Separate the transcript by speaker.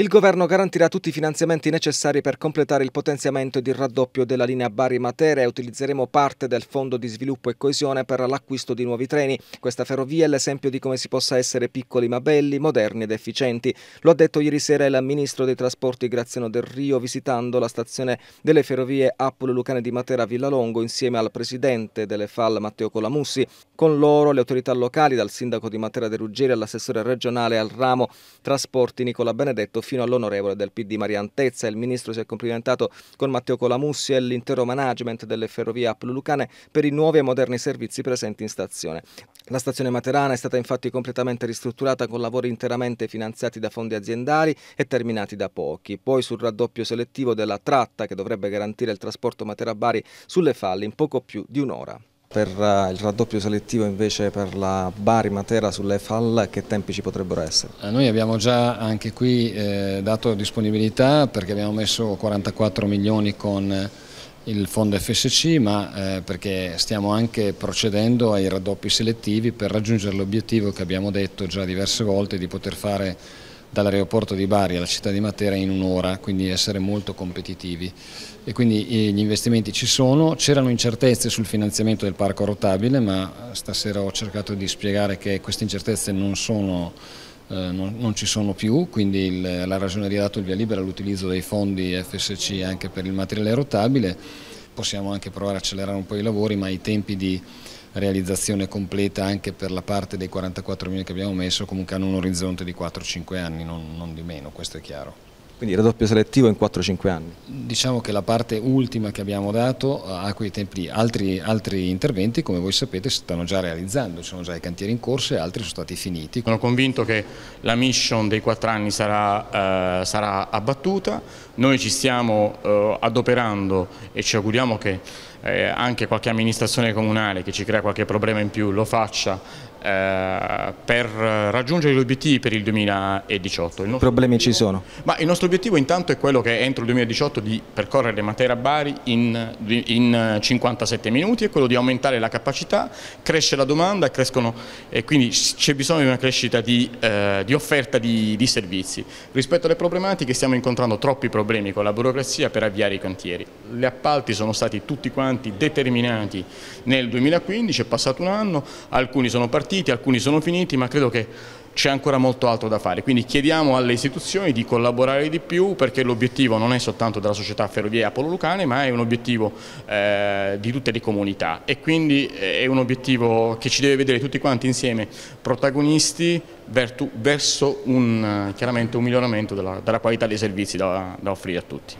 Speaker 1: Il governo garantirà tutti i finanziamenti necessari per completare il potenziamento ed il raddoppio della linea Bari-Matera e utilizzeremo parte del Fondo di Sviluppo e Coesione per l'acquisto di nuovi treni. Questa ferrovia è l'esempio di come si possa essere piccoli ma belli, moderni ed efficienti. Lo ha detto ieri sera il ministro dei trasporti Graziano Del Rio visitando la stazione delle ferrovie appolo Lucane di Matera Villalongo insieme al presidente delle FAL Matteo Colamussi. Con loro le autorità locali, dal sindaco di Matera De Ruggeri all'assessore regionale al ramo trasporti Nicola Benedetto fino all'onorevole del PD Maria Mariantezza. Il ministro si è complimentato con Matteo Colamussi e l'intero management delle ferrovie App Lucane per i nuovi e moderni servizi presenti in stazione. La stazione materana è stata infatti completamente ristrutturata con lavori interamente finanziati da fondi aziendali e terminati da pochi. Poi sul raddoppio selettivo della tratta che dovrebbe garantire il trasporto Matera-Bari sulle falle in poco più di un'ora. Per eh, il raddoppio selettivo invece per la Bari-Matera sulle FAL che tempi ci potrebbero essere? Eh, noi abbiamo già anche qui
Speaker 2: eh, dato disponibilità perché abbiamo messo 44 milioni con eh, il fondo FSC ma eh, perché stiamo anche procedendo ai raddoppi selettivi per raggiungere l'obiettivo che abbiamo detto già diverse volte di poter fare dall'aeroporto di Bari alla città di Matera in un'ora, quindi essere molto competitivi. E quindi eh, gli investimenti ci sono, c'erano incertezze sul finanziamento del parco rotabile, ma stasera ho cercato di spiegare che queste incertezze non, sono, eh, non, non ci sono più, quindi il, la ragioneria ha dato il via libera all'utilizzo dei fondi FSC anche per il materiale rotabile, possiamo anche provare a accelerare un po' i lavori, ma i tempi di realizzazione completa anche per la parte dei 44 milioni che abbiamo messo, comunque hanno un orizzonte di 4-5 anni, non, non di meno,
Speaker 1: questo è chiaro. Quindi il raddoppio selettivo in 4-5 anni?
Speaker 2: Diciamo che la parte ultima che abbiamo dato ha quei tempi, altri, altri, interventi come voi sapete si stanno già realizzando, ci sono già i cantieri in corso e altri sono stati finiti. Sono convinto
Speaker 3: che la mission dei 4 anni sarà, eh, sarà abbattuta, noi ci stiamo eh, adoperando e ci auguriamo che eh, anche qualche amministrazione comunale che ci crea qualche problema in più lo faccia eh, per raggiungere gli obiettivi per il 2018. Il Problemi ci sono? Ma il nostro obiettivo intanto è quello che entro il 2018 di percorrere Matera-Bari in, in, 57 minuti, è quello di aumentare la capacità, cresce la domanda crescono, e quindi c'è bisogno di una crescita di, eh, di offerta di, di servizi. Rispetto alle problematiche stiamo incontrando troppi problemi con la burocrazia per avviare i cantieri. Gli appalti sono stati tutti quanti importanti, determinanti nel 2015, è passato un anno, alcuni sono partiti, alcuni sono finiti, ma credo che c'è ancora molto altro da fare, quindi chiediamo alle istituzioni di collaborare di più perché l'obiettivo non è soltanto della società Ferrovie Apollo Lucane ma è un obiettivo eh, di tutte le comunità e quindi eh, è un obiettivo che ci deve vedere tutti quanti insieme protagonisti vertu, verso un, un, miglioramento della, della, qualità dei servizi da, da offrire a tutti.